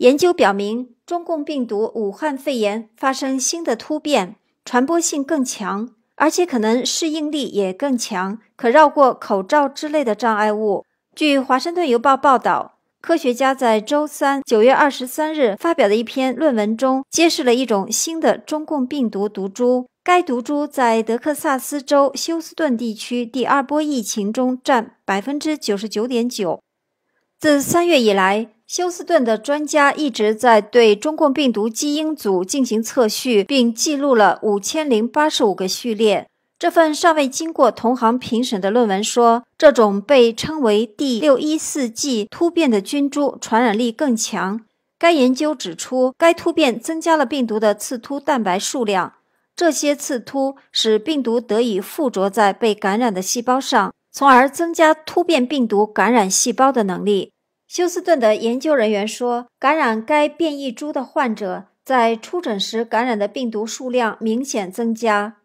研究表明，中共病毒武汉肺炎发生新的突变，传播性更强，而且可能适应力也更强，可绕过口罩之类的障碍物。据《华盛顿邮报》报道，科学家在周三九月二十三日发表的一篇论文中，揭示了一种新的中共病毒毒株。该毒株在德克萨斯州休斯顿地区第二波疫情中占百分之九十九点九。自三月以来。休斯顿的专家一直在对中共病毒基因组进行测序，并记录了五千零八十五个序列。这份尚未经过同行评审的论文说，这种被称为第六一四 G 突变的菌株传染力更强。该研究指出，该突变增加了病毒的刺突蛋白数量，这些刺突使病毒得以附着在被感染的细胞上，从而增加突变病毒感染细胞的能力。休斯顿的研究人员说，感染该变异株的患者在出诊时感染的病毒数量明显增加。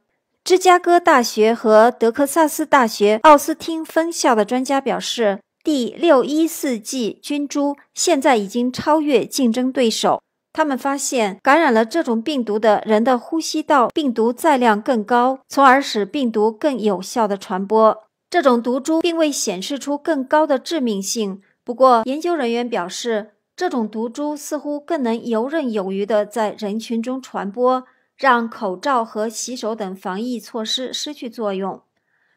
芝加哥大学和德克萨斯大学奥斯汀分校的专家表示第六一四季菌株现在已经超越竞争对手。他们发现，感染了这种病毒的人的呼吸道病毒载量更高，从而使病毒更有效地传播。这种毒株并未显示出更高的致命性。不过，研究人员表示，这种毒株似乎更能游刃有余地在人群中传播，让口罩和洗手等防疫措施失去作用。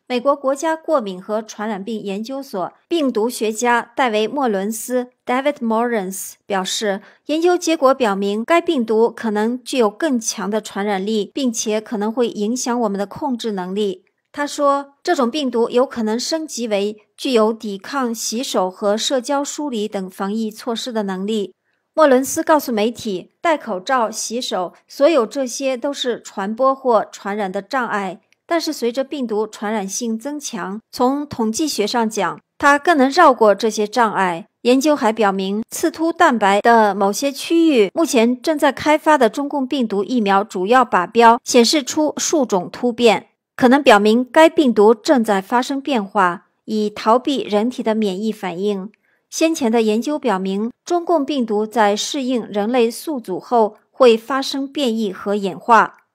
美国国家过敏和传染病研究所病毒学家戴维·莫伦斯 （David m o r r n s 表示，研究结果表明，该病毒可能具有更强的传染力，并且可能会影响我们的控制能力。他说，这种病毒有可能升级为。具有抵抗洗手和社交疏离等防疫措施的能力。莫伦斯告诉媒体，戴口罩、洗手，所有这些都是传播或传染的障碍。但是，随着病毒传染性增强，从统计学上讲，它更能绕过这些障碍。研究还表明，刺突蛋白的某些区域，目前正在开发的中共病毒疫苗主要靶标，显示出数种突变，可能表明该病毒正在发生变化。以逃避人体的免疫反应。先前的研究表明，中共病毒在适应人类宿主后会发生变异和演化。